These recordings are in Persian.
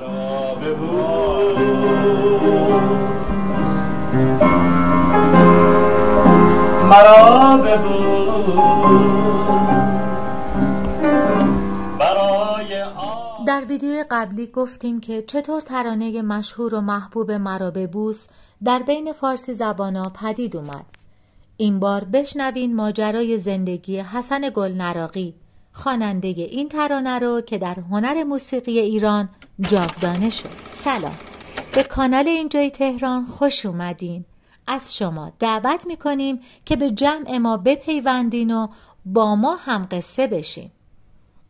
مرا در ویدیو قبلی گفتیم که چطور ترانه مشهور و محبوب مرا در بین فارسی زبانا پدید اومد. این بار بشنوین ماجرای زندگی حسن گل نراقی خواننده این ترانه رو که در هنر موسیقی ایران جاودانه شد سلام به کانال اینجای تهران خوش اومدین از شما دعوت میکنیم که به جمع ما بپیوندین و با ما هم قصه بشین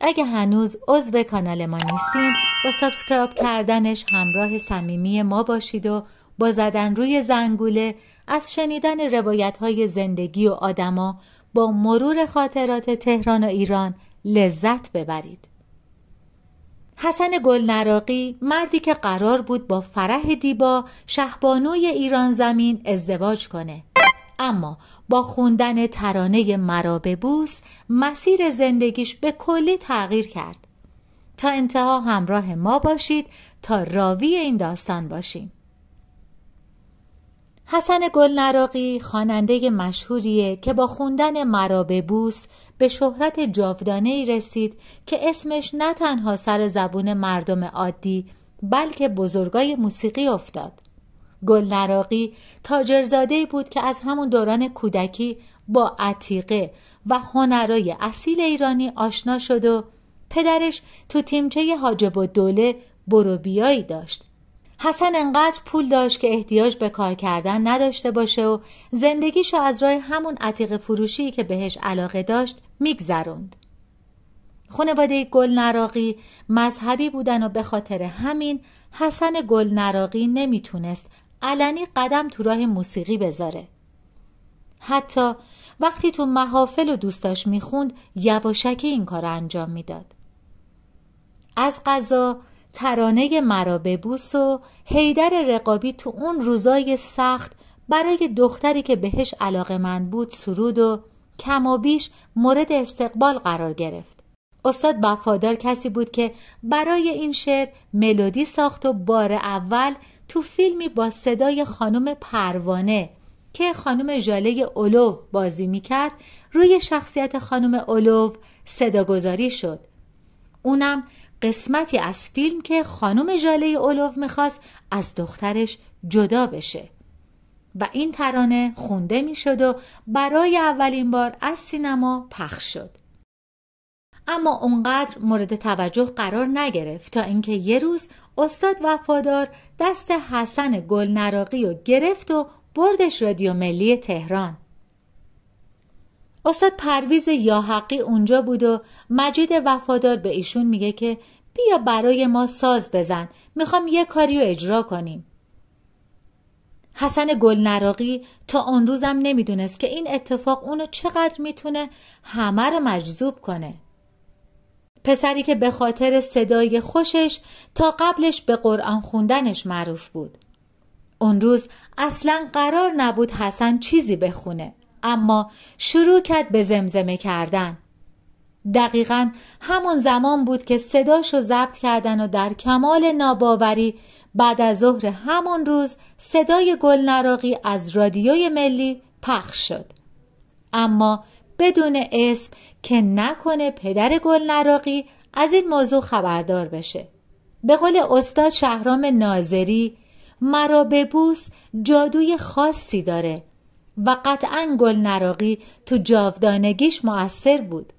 اگه هنوز عضو کانال ما نیستین با سابسکرایب کردنش همراه صمیمی ما باشید و با زدن روی زنگوله از شنیدن روایت های زندگی و آدما با مرور خاطرات تهران و ایران لذت ببرید حسن گلنراقی مردی که قرار بود با فرح دیبا شهبانوی ایران زمین ازدواج کنه اما با خوندن ترانه مرا ببوس مسیر زندگیش به کلی تغییر کرد تا انتها همراه ما باشید تا راوی این داستان باشیم حسن گلنراقی خواننده مشهوریه که با خوندن مرا بوس به شهرت جاودانه ای رسید که اسمش نه تنها سر زبون مردم عادی بلکه بزرگای موسیقی افتاد. گلنراقی تاجرزاده بود که از همون دوران کودکی با عتیقه و هنرای اصیل ایرانی آشنا شد و پدرش تو تیمچه حاجب و دوله بروبیایی داشت حسن انقدر پول داشت که احتیاج به کار کردن نداشته باشه و زندگیشو از راه همون عتیق فروشی که بهش علاقه داشت میگذروند. خانواده گل نراقی مذهبی بودن و به خاطر همین حسن گل نراقی نمیتونست علنی قدم تو راه موسیقی بذاره. حتی وقتی تو محافل و دوستاش میخوند یواشکی این کار انجام میداد. از قضا، ترانه مرا ببوس و هیدر رقابی تو اون روزای سخت برای دختری که بهش علاقه من بود سرود و کم و بیش مورد استقبال قرار گرفت. استاد وفادار کسی بود که برای این شعر ملودی ساخت و بار اول تو فیلمی با صدای خانم پروانه که خانم ژاله اولو بازی میکرد روی شخصیت خانم اولو صداگذاری شد. اونم قسمتی از فیلم که خانم جاله اولو میخواست از دخترش جدا بشه و این ترانه خونده میشد و برای اولین بار از سینما پخش شد اما اونقدر مورد توجه قرار نگرفت تا اینکه یه روز استاد وفادار دست حسن گلنراقی و گرفت و بردش رادیو ملی تهران استاد پرویز حقی اونجا بود و مجید وفادار به ایشون میگه که بیا برای ما ساز بزن میخوام یه رو اجرا کنیم حسن گلنراقی تا اون روزم نمیدونست که این اتفاق اونو چقدر میتونه همه رو مجذوب کنه پسری که به خاطر صدای خوشش تا قبلش به قرآن خوندنش معروف بود اون روز اصلا قرار نبود حسن چیزی بخونه اما شروع کرد به زمزمه کردن دقیقا همون زمان بود که صداشو ضبط کردن و در کمال ناباوری بعد از ظهر همون روز صدای گلنراقی از رادیوی ملی پخش شد اما بدون اسم که نکنه پدر گل گلنراقی از این موضوع خبردار بشه به قول استاد شهرام نازری مرا به بوس جادوی خاصی داره و قطعا گل نراقی تو جاودانگیش مؤثر بود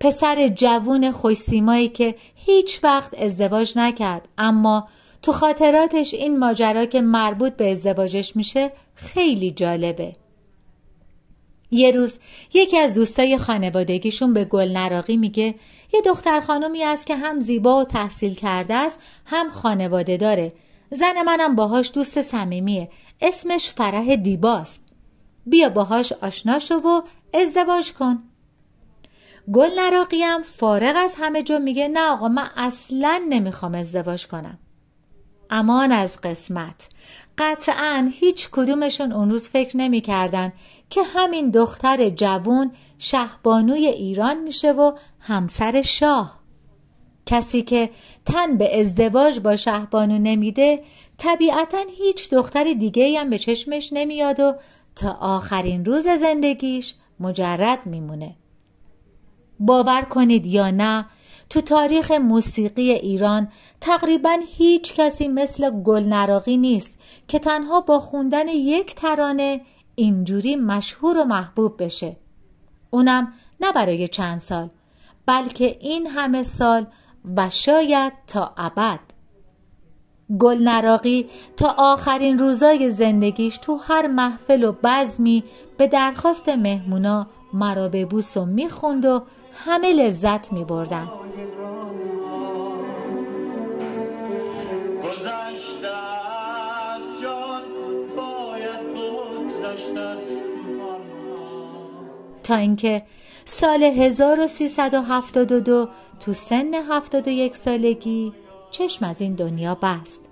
پسر جوون خوشسیمایی که هیچ وقت ازدواج نکرد اما تو خاطراتش این ماجرا که مربوط به ازدواجش میشه خیلی جالبه یه روز یکی از دوستای خانوادگیشون به گل نراقی میگه یه دختر خانومی است که هم زیبا و تحصیل کرده است هم خانواده داره زن منم باهاش دوست صمیمیه اسمش فرح دیباست بیا باهاش آشنا شو و ازدواج کن گل نراقی فارغ از همه جا میگه نه آقا من اصلا نمیخوام ازدواج کنم امان از قسمت قطعا هیچ کدومشون اون روز فکر نمیکردن که همین دختر جوون شهبانوی ایران میشه و همسر شاه کسی که تن به ازدواج با شهبانو نمیده طبیعتا هیچ دختر دیگه هم به چشمش نمیاد و تا آخرین روز زندگیش مجرد میمونه باور کنید یا نه تو تاریخ موسیقی ایران تقریبا هیچ کسی مثل گلنراقی نیست که تنها با خوندن یک ترانه اینجوری مشهور و محبوب بشه اونم نه برای چند سال بلکه این همه سال و شاید تا ابد گل نراقی تا آخرین روزای زندگیش تو هر محفل و بزمی به درخواست مهمونا مرا به بوس و میخوند و همه لذت میبردن تا اینکه سال 1372 تو سن 71 سالگی چشم از این دنیا بست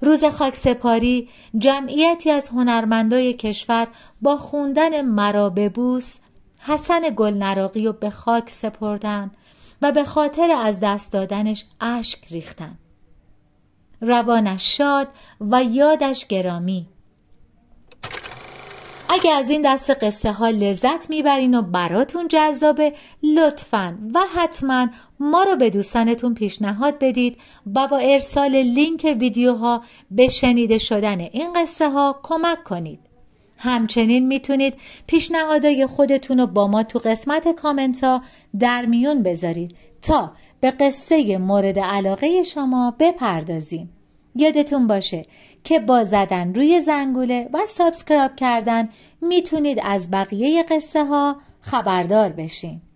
روز خاک سپاری جمعیتی از هنرمندای کشور با خوندن مرا ببوس حسن گلنراقی و به خاک سپردن و به خاطر از دست دادنش اشک ریختن روانش شاد و یادش گرامی اگه از این دست قصه ها لذت میبرین و براتون جذابه لطفا و حتما ما رو به دوستانتون پیشنهاد بدید و با ارسال لینک ویدیوها به شنیده شدن این قصه ها کمک کنید همچنین میتونید پیشنهادای خودتون رو با ما تو قسمت کامنت ها در میون بذارید تا به قصه مورد علاقه شما بپردازیم یادتون باشه که با زدن روی زنگوله و سابسکرایب کردن میتونید از بقیه قصه ها خبردار بشین